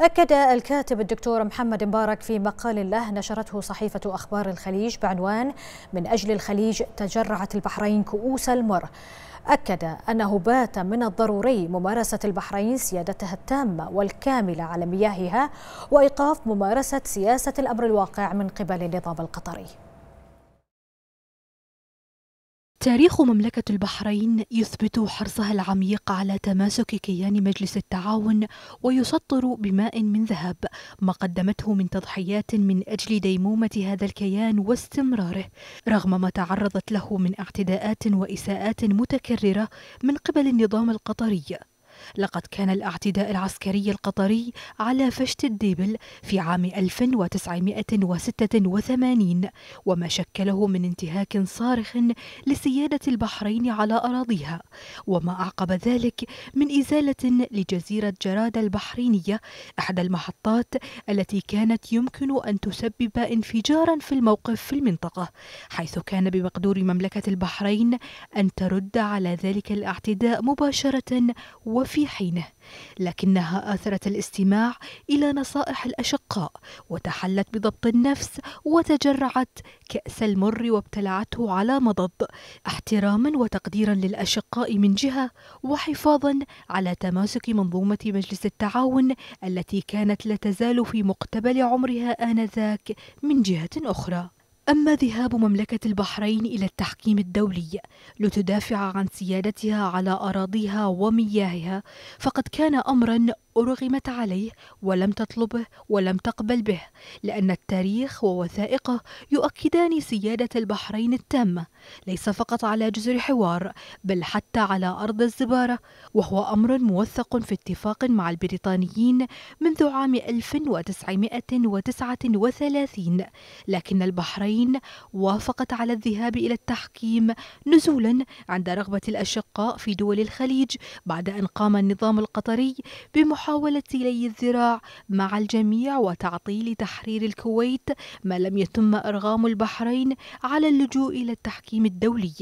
أكد الكاتب الدكتور محمد مبارك في مقال له نشرته صحيفة أخبار الخليج بعنوان من أجل الخليج تجرعت البحرين كؤوس المر أكد أنه بات من الضروري ممارسة البحرين سيادتها التامة والكاملة على مياهها وإيقاف ممارسة سياسة الأمر الواقع من قبل النظام القطري تاريخ مملكة البحرين يثبت حرصها العميق على تماسك كيان مجلس التعاون ويسطر بماء من ذهب ما قدمته من تضحيات من أجل ديمومة هذا الكيان واستمراره رغم ما تعرضت له من اعتداءات وإساءات متكررة من قبل النظام القطري لقد كان الاعتداء العسكري القطري على فشت الديبل في عام 1986 وما شكله من انتهاك صارخ لسيادة البحرين على أراضيها وما أعقب ذلك من إزالة لجزيرة جرادة البحرينية إحدى المحطات التي كانت يمكن أن تسبب انفجارا في الموقف في المنطقة حيث كان بمقدور مملكة البحرين أن ترد على ذلك الاعتداء مباشرة وفي في حينه لكنها اثرت الاستماع الى نصائح الاشقاء وتحلت بضبط النفس وتجرعت كاس المر وابتلعته على مضض احتراما وتقديرا للاشقاء من جهه وحفاظا على تماسك منظومه مجلس التعاون التي كانت لا تزال في مقتبل عمرها انذاك من جهه اخرى أما ذهاب مملكة البحرين إلى التحكيم الدولي لتدافع عن سيادتها على أراضيها ومياهها فقد كان أمرا أرغمت عليه ولم تطلبه ولم تقبل به لأن التاريخ ووثائقه يؤكدان سيادة البحرين التامة ليس فقط على جزر حوار بل حتى على أرض الزبارة وهو أمر موثق في اتفاق مع البريطانيين منذ عام 1939 لكن البحرين وافقت على الذهاب إلى التحكيم نزولا عند رغبة الأشقاء في دول الخليج بعد أن قام النظام القطري بمحاولة محاولة لي الذراع مع الجميع وتعطيل تحرير الكويت ما لم يتم إرغام البحرين على اللجوء إلى التحكيم الدولي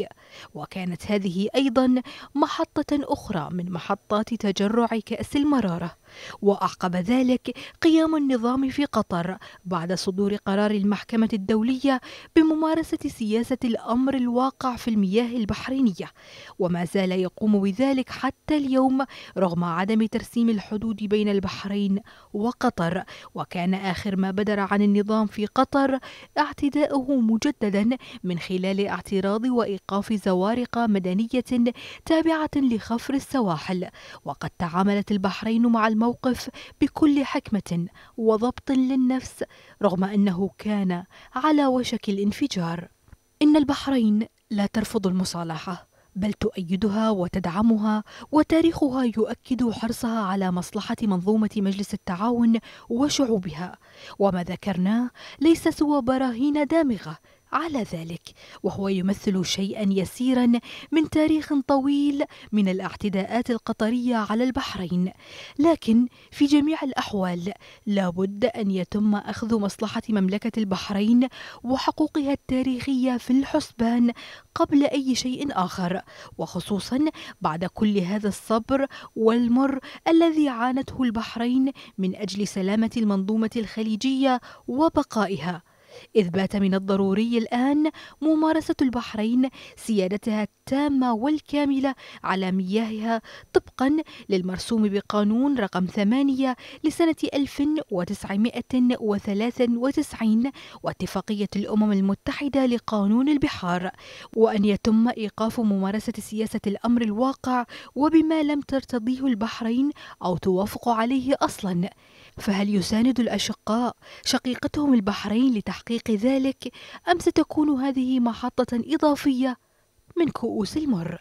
وكانت هذه أيضا محطة أخرى من محطات تجرع كأس المرارة وأعقب ذلك قيام النظام في قطر بعد صدور قرار المحكمة الدولية بممارسة سياسة الأمر الواقع في المياه البحرينية وما زال يقوم بذلك حتى اليوم رغم عدم ترسيم الحدود بين البحرين وقطر وكان آخر ما بدر عن النظام في قطر اعتداؤه مجددا من خلال اعتراض وإيقاف زوارق مدنية تابعة لخفر السواحل وقد تعاملت البحرين مع الموقف الموقف بكل حكمة وضبط للنفس رغم أنه كان على وشك الانفجار إن البحرين لا ترفض المصالحة بل تؤيدها وتدعمها وتاريخها يؤكد حرصها على مصلحة منظومة مجلس التعاون وشعوبها وما ذكرناه ليس سوى براهين دامغة على ذلك وهو يمثل شيئا يسيرا من تاريخ طويل من الاعتداءات القطريه على البحرين لكن في جميع الاحوال لابد ان يتم اخذ مصلحه مملكه البحرين وحقوقها التاريخيه في الحسبان قبل اي شيء اخر وخصوصا بعد كل هذا الصبر والمر الذي عانته البحرين من اجل سلامه المنظومه الخليجيه وبقائها إذ بات من الضروري الآن ممارسة البحرين سيادتها التامة والكاملة على مياهها طبقا للمرسوم بقانون رقم ثمانية لسنة 1993 واتفاقية الأمم المتحدة لقانون البحار وأن يتم إيقاف ممارسة سياسة الأمر الواقع وبما لم ترتضيه البحرين أو توافق عليه أصلا فهل يساند الأشقاء شقيقتهم البحرين لتحقيق لتحقيق ذلك أم ستكون هذه محطة إضافية من كؤوس المر؟